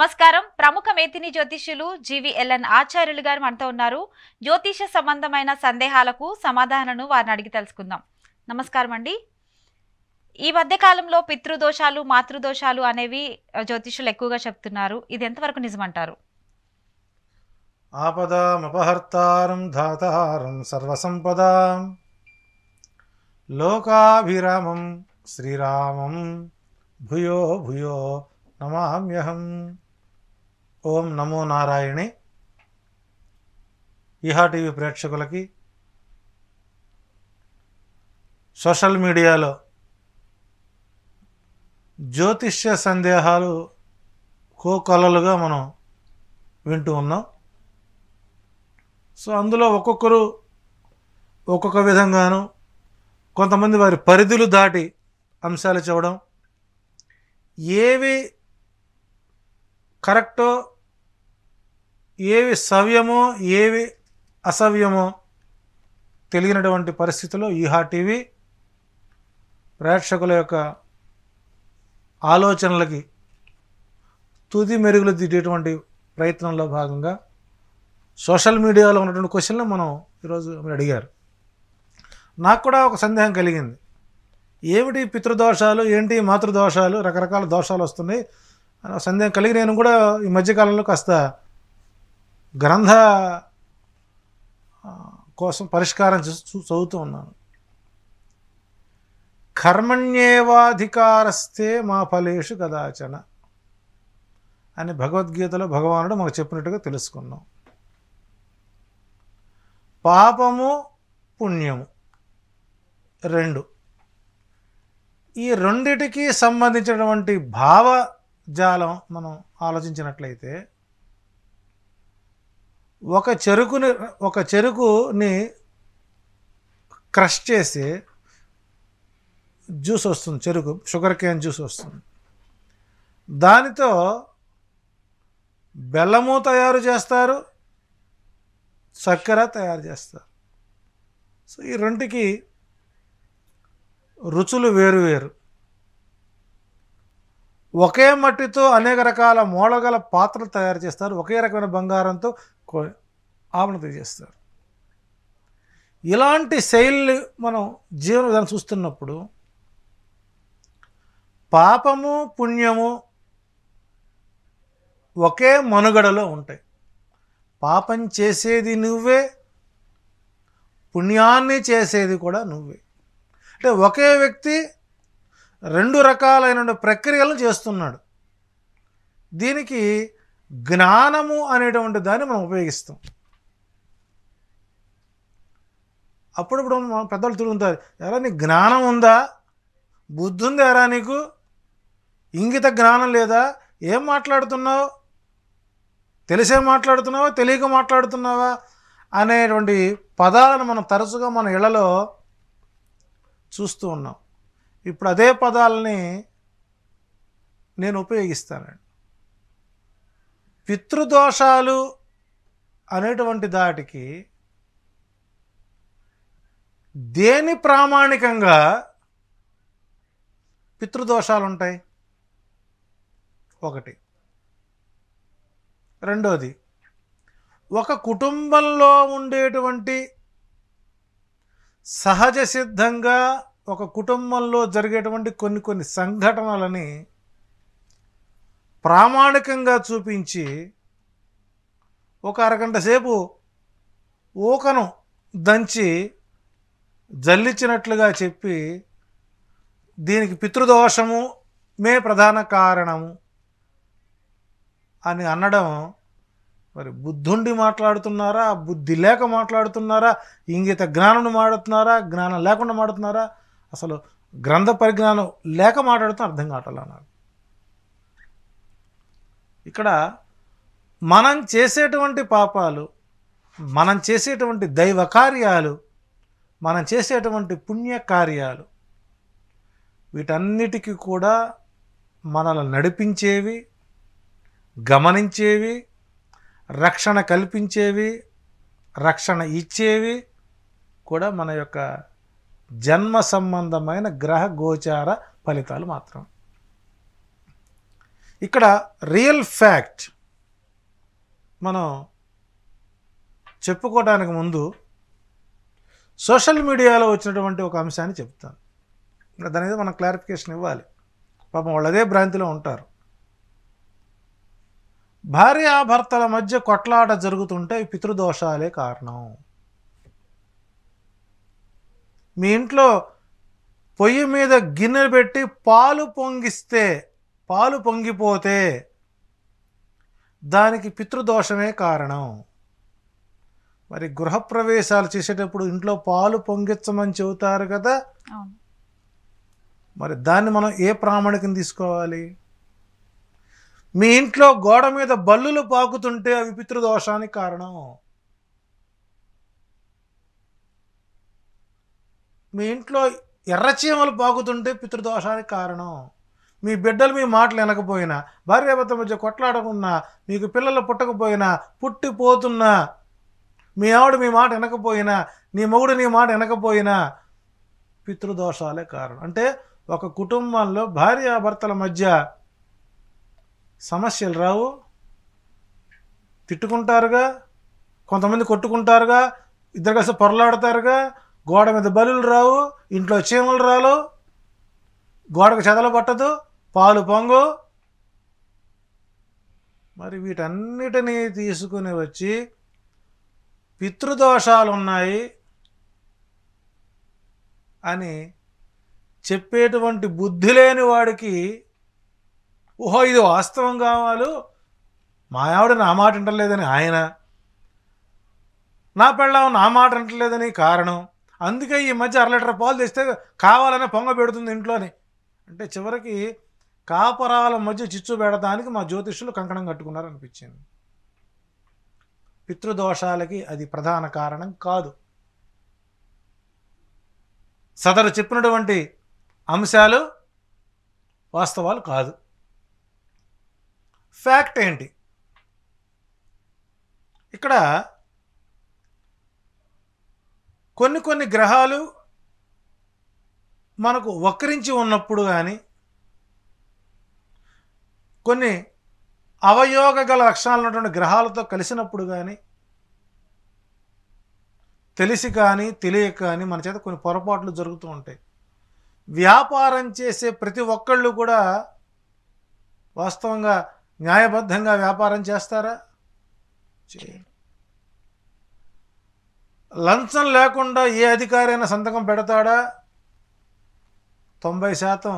నమస్కారం ప్రముఖ మేతిని జ్యోతిష్యులు జీవీఎల్ఎన్ ఆచార్యులు గారు మనతో ఉన్నారు జ్యోతిష సంబంధమైన సందేహాలకు సమాధానను వారిని అడిగి తెలుసుకుందాం నమస్కారం అండి ఈ మధ్య కాలంలో పితృదోషాలు మాతృదోషాలు అనేవి జ్యోతిష్యులు ఎక్కువగా చెప్తున్నారు ఇది ఎంతవరకు నిజమంటారు ఆపదామపహర్తారం ధాతారం సర్వసంపదాం లోకాభిరామం శ్రీరామం భూయో భూయో నమామ్యహం ఓం నమో నారాయణే ఈహా టీవీ ప్రేక్షకులకి సోషల్ మీడియాలో జ్యోతిష్య సందేహాలు కోకొలలుగా మనం వింటూ ఉన్నాం సో అందులో ఒక్కొక్కరు ఒక్కొక్క విధంగాను కొంతమంది వారి పరిధులు దాటి అంశాలు చూడడం ఏవి కరెక్టో ఏవి సవ్యమో ఏవి అసవ్యమో తెలియనటువంటి పరిస్థితిలో ఈహా టీవీ ప్రేక్షకుల యొక్క ఆలోచనలకి తుది మెరుగులు దిద్దేటువంటి ప్రయత్నంలో భాగంగా సోషల్ మీడియాలో ఉన్నటువంటి క్వశ్చన్లు మనం ఈరోజు మీరు అడిగారు నాకు కూడా ఒక సందేహం కలిగింది ఏమిటి పితృదోషాలు ఏంటి మాతృదోషాలు రకరకాల దోషాలు వస్తున్నాయి సందేహం కలిగి నేను కూడా ఈ మధ్యకాలంలో కాస్త గ్రంథ కోసం పరిష్కారం చదువుతూ ఉన్నాను కర్మణ్యేవాధికారస్తే మా ఫలేషు కదాచన అని భగవద్గీతలో భగవానుడు మాకు చెప్పినట్టుగా తెలుసుకున్నాం పాపము పుణ్యము రెండు ఈ రెండిటికి సంబంధించినటువంటి భావ జాలం మనం ఆలోచించినట్లయితే ఒక చెరుకుని ఒక చెరుకుని క్రష్ చేసి జ్యూస్ వస్తుంది చెరుకు షుగర్ కేన్ జ్యూస్ వస్తుంది దానితో బెల్లము తయారు చేస్తారు చక్కెర తయారు చేస్తారు సో ఈ రెండుకి రుచులు వేరు వేరు ఒకే మట్టితో అనేక రకాల మూలగల పాత్రలు తయారు చేస్తారు ఒకే రకమైన బంగారంతో ఆవరణ చేస్తారు ఇలాంటి శైలిని మనం జీవన విధానం చూస్తున్నప్పుడు పాపము పుణ్యము ఒకే మనుగడలో ఉంటాయి పాపం చేసేది నువ్వే పుణ్యాన్ని చేసేది కూడా నువ్వే అంటే ఒకే వ్యక్తి రెండు రకాలైన ప్రక్రియలను చేస్తున్నాడు దీనికి జ్ఞానము అనేటువంటి దాన్ని మనం ఉపయోగిస్తాం అప్పుడప్పుడు మనం పెద్దలు తిరుగుతారు ఎరా నీకు జ్ఞానం ఉందా బుద్ధి ఉంది ఎరా నీకు ఇంగిత జ్ఞానం లేదా ఏం మాట్లాడుతున్నావు తెలిసే మాట్లాడుతున్నావా తెలియక మాట్లాడుతున్నావా అనేటువంటి పదాలను మనం తరచుగా మన ఇళ్లలో చూస్తూ ఉన్నాం ఇప్పుడు అదే పదాలని నేను ఉపయోగిస్తానండి పితృదోషాలు అనేటువంటి దాటికి దేని ప్రామాణికంగా పితృదోషాలు ఉంటాయి ఒకటి రెండోది ఒక కుటుంబంలో ఉండేటువంటి సహజ సిద్ధంగా ఒక కుటుంబంలో జరిగేటువంటి కొన్ని కొన్ని సంఘటనలని ప్రామాణికంగా చూపించి ఒక అరగంట సేపు ఊకను దంచి జల్లించినట్లుగా చెప్పి దీనికి పితృదోషము మే ప్రధాన కారణము అని అనడం మరి బుద్ధుండి మాట్లాడుతున్నారా బుద్ధి లేక మాట్లాడుతున్నారా ఇంగిత జ్ఞానం మాడుతున్నారా జ్ఞానం లేకుండా మాడుతున్నారా అసలు గ్రంథ పరిజ్ఞానం లేక మాట్లాడుతూ అర్థం కావటం అన్నాడు ఇక్కడ మనం చేసేటువంటి పాపాలు మనం చేసేటువంటి దైవ కార్యాలు మనం చేసేటువంటి పుణ్య కార్యాలు వీటన్నిటికీ కూడా మనల్ని నడిపించేవి గమనించేవి రక్షణ కల్పించేవి రక్షణ ఇచ్చేవి కూడా మన యొక్క జన్మ సంబంధమైన గ్రహ గోచార ఫలితాలు మాత్రం ఇక్కడ రియల్ ఫ్యాక్ట్ మనం చెప్పుకోవడానికి ముందు సోషల్ మీడియాలో వచ్చినటువంటి ఒక అంశాన్ని చెప్తాను ఇంకా దాని మీద మనం క్లారిఫికేషన్ ఇవ్వాలి పాపం వాళ్ళు అదే భ్రాంతిలో ఉంటారు భార్యాభర్తల మధ్య కొట్లాట జరుగుతుంటే పితృదోషాలే కారణం మీ ఇంట్లో పొయ్యి మీద గిన్నె పెట్టి పాలు పొంగిస్తే పాలు పొంగిపోతే దానికి పితృదోషమే కారణం మరి గృహప్రవేశాలు చేసేటప్పుడు ఇంట్లో పాలు పొంగిచ్చమని చెబుతారు కదా మరి దాన్ని మనం ఏ ప్రామాణికం తీసుకోవాలి మీ ఇంట్లో గోడ మీద బల్లులు పాకుతుంటే అవి పితృదోషానికి కారణం మీ ఇంట్లో ఎర్రచీమలు పాకుతుంటే పితృదోషానికి కారణం మీ బిడ్డలు మీ మాటలు వినకపోయినా భార్యాభర్త మధ్య కొట్లాడకున్నా మీకు పిల్లలు పుట్టకపోయినా పుట్టిపోతున్నా మీ ఆవిడ మీ మాట వినకపోయినా నీ మొగుడు నీ మాట వినకపోయినా పితృదోషాలే కారణం అంటే ఒక కుటుంబంలో భార్యాభర్తల మధ్య సమస్యలు రావు తిట్టుకుంటారుగా కొంతమంది కొట్టుకుంటారుగా ఇద్దరు కలిసి పొరలాడతారుగా గోడ మీద బలులు రావు ఇంట్లో చీమలు రాలు గోడకు చెదలు పట్టదు పాలు పొంగు మరి వీటన్నిటినీ తీసుకుని వచ్చి పితృదోషాలు ఉన్నాయి అని చెప్పేటువంటి బుద్ధి లేని వాడికి ఓహో ఇది వాస్తవం కావాలి మా ఆవిడ నా మాట అంటలేదని ఆయన నా పెళ్ళం నా మాట వింటలేదని కారణం అందుకే ఈ మధ్య అర లీటర్ పాలు తెస్తే కావాలని పొంగ పెడుతుంది ఇంట్లోనే అంటే చివరికి కాపరాల మధ్య చిచ్చు పెడడానికి మా జ్యోతిష్యులు కంకణం కట్టుకున్నారు అనిపించింది పితృదోషాలకి అది ప్రధాన కారణం కాదు సదరు చెప్పినటువంటి అంశాలు వాస్తవాలు కాదు ఫ్యాక్ట్ ఏంటి ఇక్కడ కొన్ని కొన్ని గ్రహాలు మనకు వక్రించి ఉన్నప్పుడు కానీ కొన్ని అవయోగ గల లక్షణాలు ఉన్నటువంటి గ్రహాలతో కలిసినప్పుడు కానీ తెలిసి కానీ తెలియక కానీ మన చేత కొన్ని పొరపాట్లు జరుగుతూ ఉంటాయి వ్యాపారం చేసే ప్రతి ఒక్కళ్ళు కూడా వాస్తవంగా న్యాయబద్ధంగా వ్యాపారం చేస్తారా చేయండి లంచం లేకుండా ఏ అధికారైనా సంతకం పెడతాడా తొంభై శాతం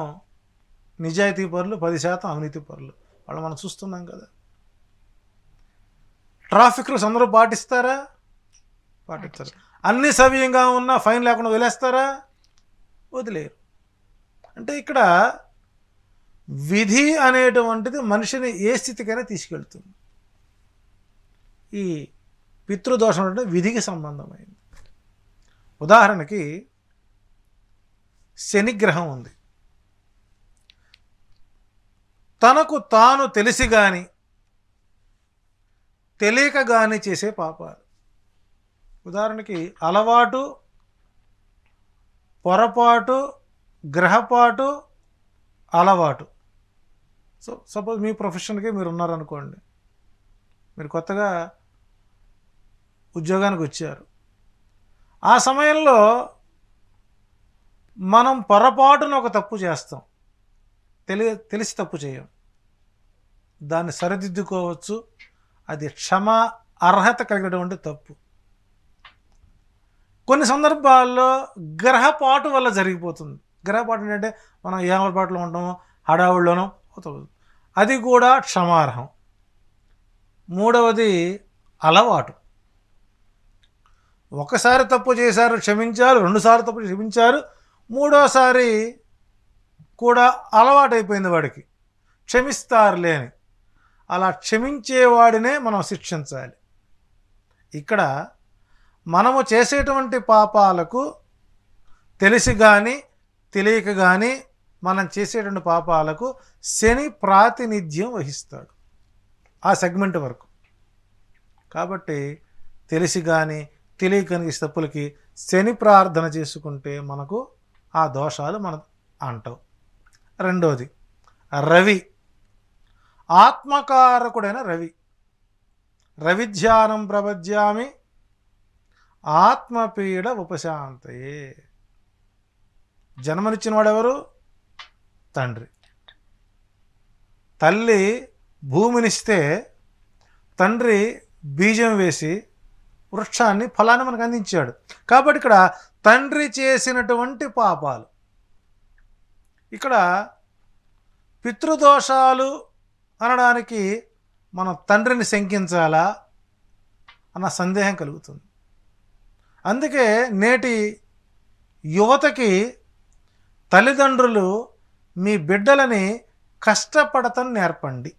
నిజాయితీ పరులు పది శాతం అవినీతి పరులు వాళ్ళు మనం చూస్తున్నాం కదా ట్రాఫిక్ రూల్స్ అందరూ పాటిస్తారా పాటిస్తారు అన్ని సవ్యంగా ఉన్నా ఫైన్ లేకుండా వదిలేస్తారా వదిలేరు అంటే ఇక్కడ విధి అనేటువంటిది మనిషిని ఏ స్థితికైనా తీసుకెళ్తుంది ఈ పితృదోషం అంటే విధికి సంబంధమైంది ఉదాహరణకి శనిగ్రహం ఉంది తనకు తాను తెలిసి కానీ తెలియక కానీ చేసే పాపాలు ఉదాహరణకి అలవాటు పొరపాటు గ్రహపాటు అలవాటు సో సపోజ్ మీ ప్రొఫెషన్కి మీరు ఉన్నారనుకోండి మీరు కొత్తగా ఉద్యోగానికి వచ్చారు ఆ సమయంలో మనం పొరపాటున ఒక తప్పు చేస్తాం తెలి తెలిసి తప్పు చేయం దాన్ని సరిదిద్దుకోవచ్చు అది క్షమ అర్హత కలిగినటువంటి తప్పు కొన్ని సందర్భాల్లో గ్రహపాటు వల్ల జరిగిపోతుంది గ్రహపాటు ఏంటంటే మనం ఏ ఏమరపాటులో ఉంటామో హడావుల్లోనో అవుతుంది అది కూడా క్షమార్హం మూడవది అలవాటు ఒకసారి తప్పు చేశారు క్షమించారు రెండుసార్లు తప్పు క్షమించారు మూడోసారి కూడా అలవాటైపోయింది వాడికి క్షమిస్తారు లేని అలా క్షమించేవాడినే మనం శిక్షించాలి ఇక్కడ మనము చేసేటువంటి పాపాలకు తెలిసి కానీ తెలియక కానీ మనం చేసేటువంటి పాపాలకు శని ప్రాతినిధ్యం వహిస్తాడు ఆ సెగ్మెంట్ వరకు కాబట్టి తెలిసి కానీ తెలియకని తప్పులకి శని ప్రార్థన చేసుకుంటే మనకు ఆ దోషాలు మన అంటావు రెండోది రవి ఆత్మకారకుడైన రవి రవిధ్యానం ప్రభజ్యామి ఆత్మపీడ ఉపశాంతయే జన్మనిచ్చినవాడెవరు తండ్రి తల్లి భూమినిస్తే తండ్రి బీజం వేసి వృక్షాన్ని ఫలాన్ని మనకు అందించాడు కాబట్టి ఇక్కడ తండ్రి చేసినటువంటి పాపాలు ఇక్కడ పితృదోషాలు అనడానికి మనం తండ్రిని శంకించాలా అన్న సందేహం కలుగుతుంది అందుకే నేటి యువతకి తల్లిదండ్రులు మీ బిడ్డలని కష్టపడతని నేర్పండి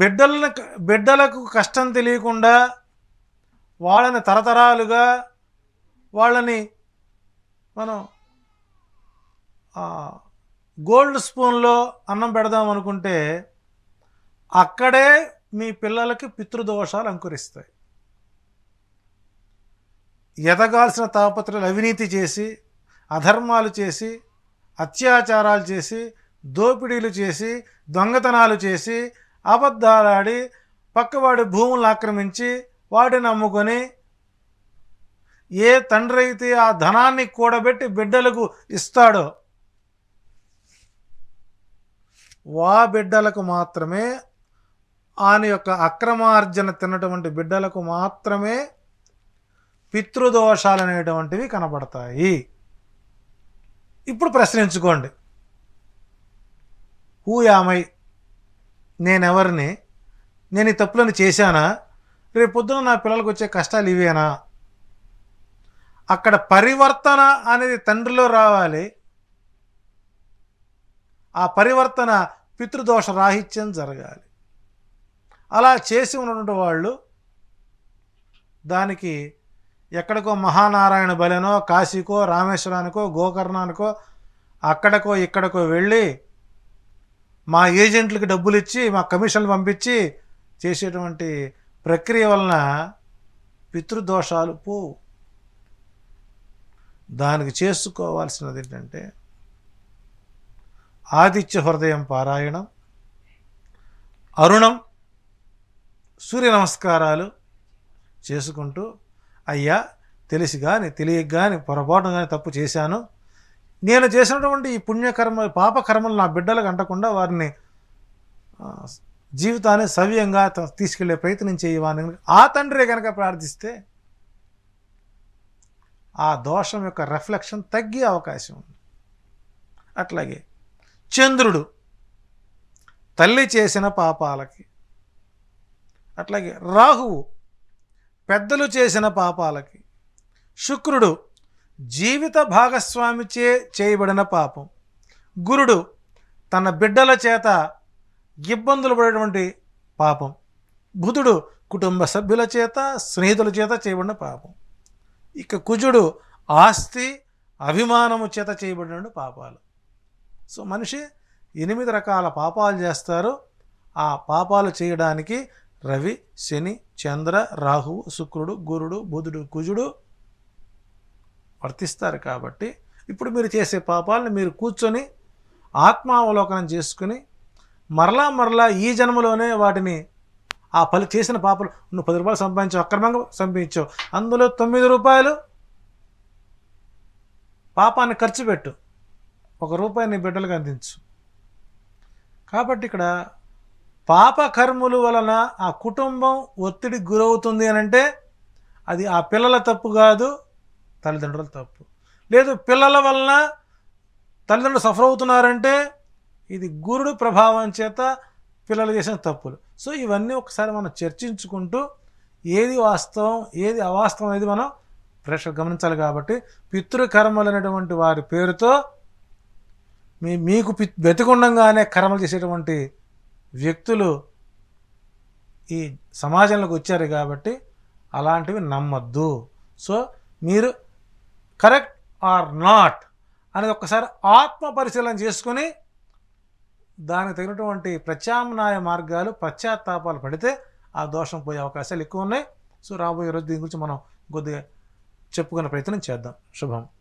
బిడ్డలను బిడ్డలకు కష్టం తెలియకుండా వాళ్ళని తరతరాలుగా వాళ్ళని మనం గోల్డ్ స్పూన్లో అన్నం పెడదాం అనుకుంటే అక్కడే మీ పిల్లలకి పితృదోషాలు అంకురిస్తాయి ఎదగాల్సిన తాపత్రలు అవినీతి చేసి అధర్మాలు చేసి అత్యాచారాలు చేసి దోపిడీలు చేసి దొంగతనాలు చేసి అబద్ధాలాడి పక్కవాడి భూములు ఆక్రమించి వాటిని అమ్ముకొని ఏ తండ్రి అయితే ఆ ధనాన్ని కూడబెట్టి బిడ్డలకు ఇస్తాడో వా బిడ్డలకు మాత్రమే ఆని యొక్క అక్రమార్జన తినటువంటి బిడ్డలకు మాత్రమే పితృదోషాలు అనేటువంటివి కనపడతాయి ఇప్పుడు ప్రశ్నించుకోండి హూయామై నేనెవరిని నేను ఈ తప్పులను చేశానా రేపు పొద్దున నా పిల్లలకు వచ్చే కష్టాలు ఇవేనా అక్కడ పరివర్తన అనేది తండ్రిలో రావాలి ఆ పరివర్తన పితృదోష రాహిత్యం జరగాలి అలా చేసి ఉన్నటువంటి వాళ్ళు దానికి ఎక్కడికో మహానారాయణ బలనో కాశీకో రామేశ్వరానికో గోకర్ణానికో అక్కడికో ఇక్కడికో వెళ్ళి మా ఏజెంట్లకు డబ్బులు ఇచ్చి మా కమిషన్లు పంపించి చేసేటువంటి ప్రక్రియ వలన పితృదోషాలు పోవు దానికి చేసుకోవాల్సినది ఏంటంటే ఆదిత్య హృదయం పారాయణం అరుణం సూర్య నమస్కారాలు చేసుకుంటూ అయ్యా తెలిసి కానీ తెలియగాని పొరపాటు కానీ తప్పు చేశాను నేను చేసినటువంటి ఈ పుణ్యకర్మ పాపకర్మలు నా బిడ్డలకు అంటకుండా వారిని జీవితాన్ని సవ్యంగా తీసుకెళ్లే ప్రయత్నం చేయవాని ఆ తండ్రి కనుక ప్రార్థిస్తే ఆ దోషం యొక్క రిఫ్లెక్షన్ తగ్గే అవకాశం ఉంది అట్లాగే చంద్రుడు తల్లి చేసిన పాపాలకి అట్లాగే రాహువు పెద్దలు చేసిన పాపాలకి శుక్రుడు జీవిత భాగస్వామిచే చేయబడిన పాపం గురుడు తన బిడ్డల చేత ఇబ్బందులు పడేటువంటి పాపం బుధుడు కుటుంబ సభ్యుల చేత స్నేహితుల చేత చేయబడిన పాపం ఇక కుజుడు ఆస్తి అభిమానము చేత చేయబడిన పాపాలు సో మనిషి ఎనిమిది రకాల పాపాలు చేస్తారు ఆ పాపాలు చేయడానికి రవి శని చంద్ర రాహువు శుక్రుడు గురుడు బుధుడు కుజుడు వర్తిస్తారు కాబట్టి ఇప్పుడు మీరు చేసే పాపాలను మీరు కూర్చొని ఆత్మావలోకనం చేసుకుని మరలా మరలా ఈ జన్మలోనే వాటిని ఆ పలు చేసిన పాపలు నువ్వు పది రూపాయలు సంపాదించావు అక్రమంగా సంపాదించావు అందులో తొమ్మిది రూపాయలు పాపాన్ని ఖర్చు పెట్టు ఒక రూపాయిని బిడ్డలకు అందించు కాబట్టి ఇక్కడ పాప కర్మలు వలన ఆ కుటుంబం ఒత్తిడి గురవుతుంది అని అంటే అది ఆ పిల్లల తప్పు కాదు తల్లిదండ్రుల తప్పు లేదు పిల్లల వలన తల్లిదండ్రులు సఫర్ అవుతున్నారంటే ఇది గురుడు ప్రభావం చేత పిల్లలు చేసిన తప్పులు సో ఇవన్నీ ఒకసారి మనం చర్చించుకుంటూ ఏది వాస్తవం ఏది అవాస్తవం అనేది మనం ప్రేక్ష గమనించాలి కాబట్టి పితృకర్మలు అనేటువంటి వారి పేరుతో మీ మీకు పి బ్రతికుండంగానే కర్మలు చేసేటువంటి వ్యక్తులు ఈ సమాజంలోకి వచ్చారు కాబట్టి అలాంటివి నమ్మద్దు సో మీరు కరెక్ట్ ఆర్ నాట్ అనేది ఒక్కసారి ఆత్మ పరిశీలన చేసుకుని దానికి తగినటువంటి ప్రత్యామ్నాయ మార్గాలు పశ్చాత్తాపాలు పడితే ఆ దోషం పోయే అవకాశాలు ఎక్కువ ఉన్నాయి సో రాబోయే రోజు దీని గురించి మనం కొద్దిగా చెప్పుకునే ప్రయత్నం చేద్దాం శుభం